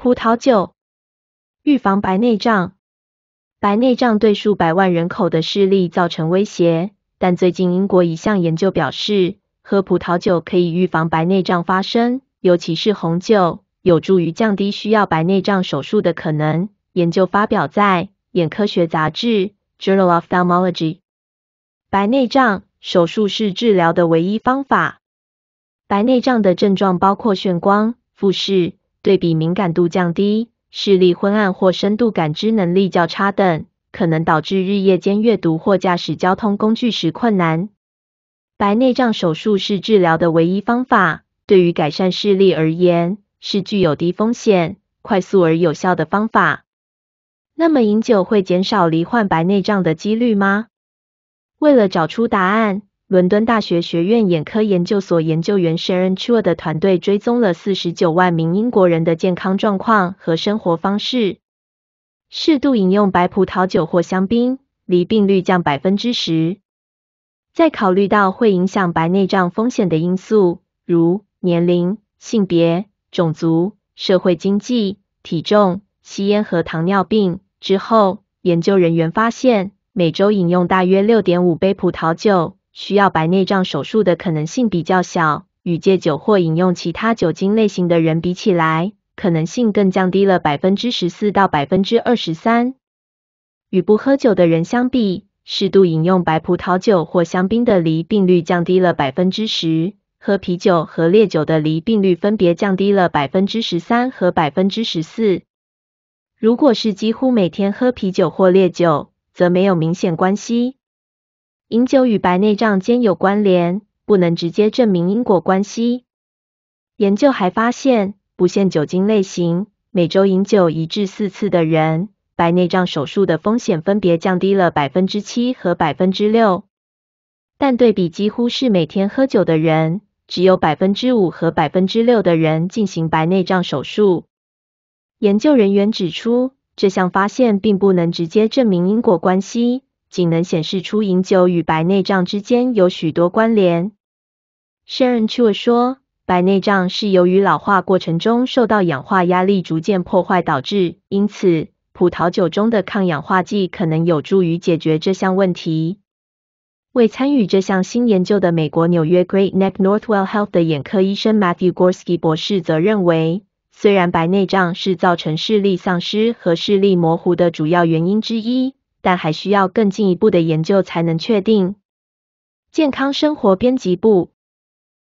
葡萄酒预防白内障。白内障对数百万人口的视力造成威胁，但最近英国一项研究表示，喝葡萄酒可以预防白内障发生，尤其是红酒，有助于降低需要白内障手术的可能。研究发表在《眼科学杂志》（Journal of Ophthalmology）。白内障手术是治疗的唯一方法。白内障的症状包括眩光、复视。对比敏感度降低、视力昏暗或深度感知能力较差等，可能导致日夜间阅读或驾驶交通工具时困难。白内障手术是治疗的唯一方法，对于改善视力而言，是具有低风险、快速而有效的方法。那么，饮酒会减少罹患白内障的几率吗？为了找出答案。伦敦大学学院眼科研究所研究员 Sharon Chua 的团队追踪了49万名英国人的健康状况和生活方式。适度饮用白葡萄酒或香槟，离病率降百分之十。在考虑到会影响白内障风险的因素，如年龄、性别、种族、社会经济、体重、吸烟和糖尿病之后，研究人员发现，每周饮用大约六点五杯葡萄酒。需要白内障手术的可能性比较小，与戒酒或饮用其他酒精类型的人比起来，可能性更降低了百分之十四到百分之二十三。与不喝酒的人相比，适度饮用白葡萄酒或香槟的离病率降低了百分之十，喝啤酒和烈酒的离病率分别降低了百分之十三和百分之十四。如果是几乎每天喝啤酒或烈酒，则没有明显关系。饮酒与白内障间有关联，不能直接证明因果关系。研究还发现，不限酒精类型，每周饮酒一至四次的人，白内障手术的风险分别降低了百分之七和百分之六。但对比几乎是每天喝酒的人，只有百分之五和百分之六的人进行白内障手术。研究人员指出，这项发现并不能直接证明因果关系。仅能显示出饮酒与白内障之间有许多关联。Sharon c h u a 说：“白内障是由于老化过程中受到氧化压力逐渐破坏导致，因此葡萄酒中的抗氧化剂可能有助于解决这项问题。”未参与这项新研究的美国纽约 Great Neck Northwell Health 的眼科医生 Matthew Gorski 博士则认为，虽然白内障是造成视力丧失和视力模糊的主要原因之一。但还需要更进一步的研究才能确定。健康生活编辑部。